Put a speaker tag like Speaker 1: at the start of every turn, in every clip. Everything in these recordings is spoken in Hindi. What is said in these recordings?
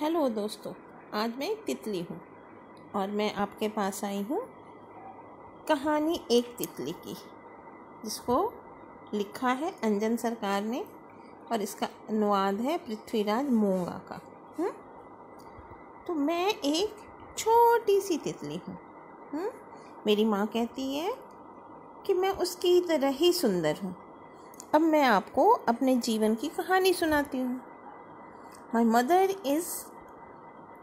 Speaker 1: हेलो दोस्तों आज मैं एक तितली हूँ और मैं आपके पास आई हूँ कहानी एक तितली की जिसको लिखा है अंजन सरकार ने और इसका अनुवाद है पृथ्वीराज मोंगा का हुँ? तो मैं एक छोटी सी तितली हूँ मेरी माँ कहती है कि मैं उसकी तरह ही सुंदर हूँ अब मैं आपको अपने जीवन की कहानी सुनाती हूँ My mother is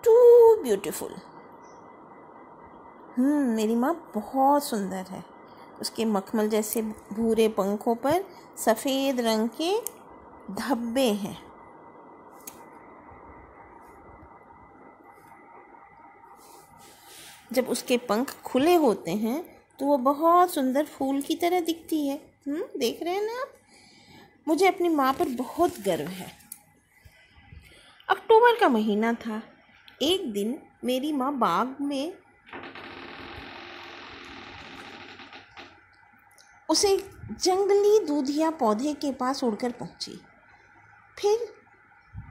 Speaker 1: too beautiful. हम्म मेरी माँ बहुत सुंदर है उसके मखमल जैसे भूरे पंखों पर सफ़ेद रंग के धब्बे हैं जब उसके पंख खुले होते हैं तो वो बहुत सुंदर फूल की तरह दिखती है हम्म देख रहे हैं ना आप मुझे अपनी माँ पर बहुत गर्व है अक्टूबर का महीना था एक दिन मेरी माँ बाग में उसे जंगली दूधिया पौधे के पास उड़कर पहुंची फिर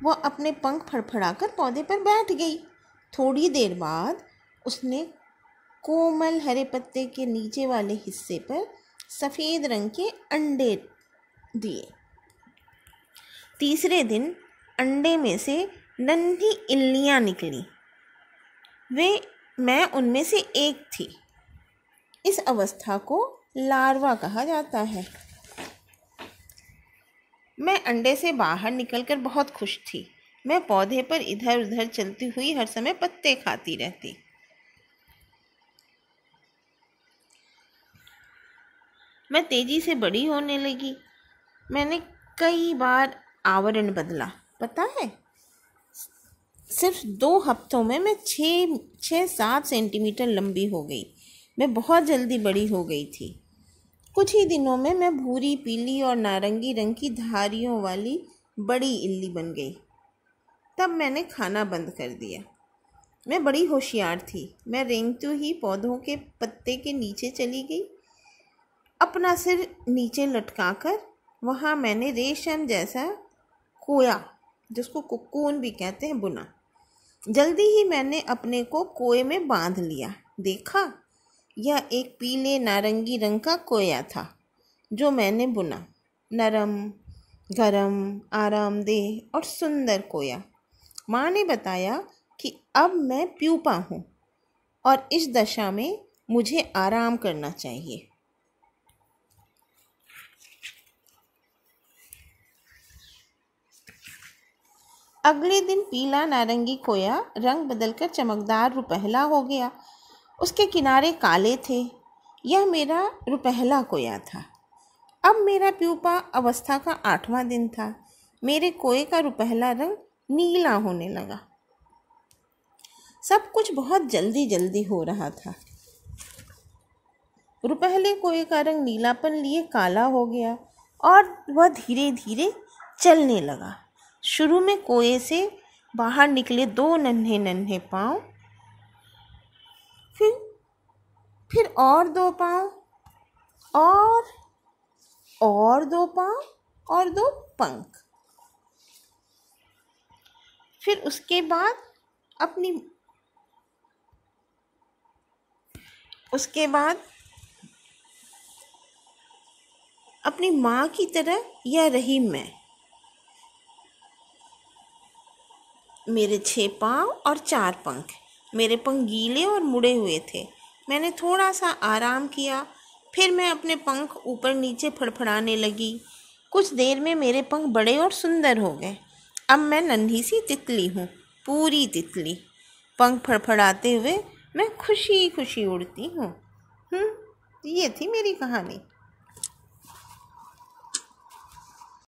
Speaker 1: वह अपने पंख फड़फड़ाकर पौधे पर बैठ गई थोड़ी देर बाद उसने कोमल हरे पत्ते के नीचे वाले हिस्से पर सफ़ेद रंग के अंडे दिए तीसरे दिन अंडे में से नन्ही इल्लियाँ निकली वे मैं उनमें से एक थी इस अवस्था को लार्वा कहा जाता है मैं अंडे से बाहर निकलकर बहुत खुश थी मैं पौधे पर इधर उधर चलती हुई हर समय पत्ते खाती रहती मैं तेज़ी से बड़ी होने लगी मैंने कई बार आवरण बदला पता है सिर्फ दो हफ्तों में मैं छः छः सात सेंटीमीटर लंबी हो गई मैं बहुत जल्दी बड़ी हो गई थी कुछ ही दिनों में मैं भूरी पीली और नारंगी रंग की धारियों वाली बड़ी इल्ली बन गई तब मैंने खाना बंद कर दिया मैं बड़ी होशियार थी मैं रेंगते ही पौधों के पत्ते के नीचे चली गई अपना सिर नीचे लटकाकर वहाँ मैंने रेशम जैसा खोया जिसको कुकून भी कहते हैं बुना जल्दी ही मैंने अपने को कोए में बांध लिया देखा यह एक पीले नारंगी रंग का कोया था जो मैंने बुना नरम गरम आरामदेह और सुंदर कोया माँ ने बताया कि अब मैं प्यूपा हूँ और इस दशा में मुझे आराम करना चाहिए अगले दिन पीला नारंगी खोया रंग बदलकर चमकदार रुपहला हो गया उसके किनारे काले थे यह मेरा रुपहला कोया था अब मेरा प्यूपा अवस्था का आठवां दिन था मेरे कोए का रुपहला रंग नीला होने लगा सब कुछ बहुत जल्दी जल्दी हो रहा था रुपहले कोए का रंग नीलापन लिए काला हो गया और वह धीरे धीरे चलने लगा शुरू में कुएं से बाहर निकले दो नन्हे नन्हे पाँव फिर फिर और दो पाँव और और दो पाँव और दो पंख फिर उसके बाद अपनी उसके बाद अपनी माँ की तरह यह रही मैं मेरे छः पाँव और चार पंख मेरे पंख गीले और मुड़े हुए थे मैंने थोड़ा सा आराम किया फिर मैं अपने पंख ऊपर नीचे फड़फड़ाने लगी कुछ देर में मेरे पंख बड़े और सुंदर हो गए अब मैं नन्ही सी तितली हूँ पूरी तितली पंख फड़फड़ाते हुए मैं खुशी खुशी उड़ती हूँ हम्म, ये थी मेरी कहानी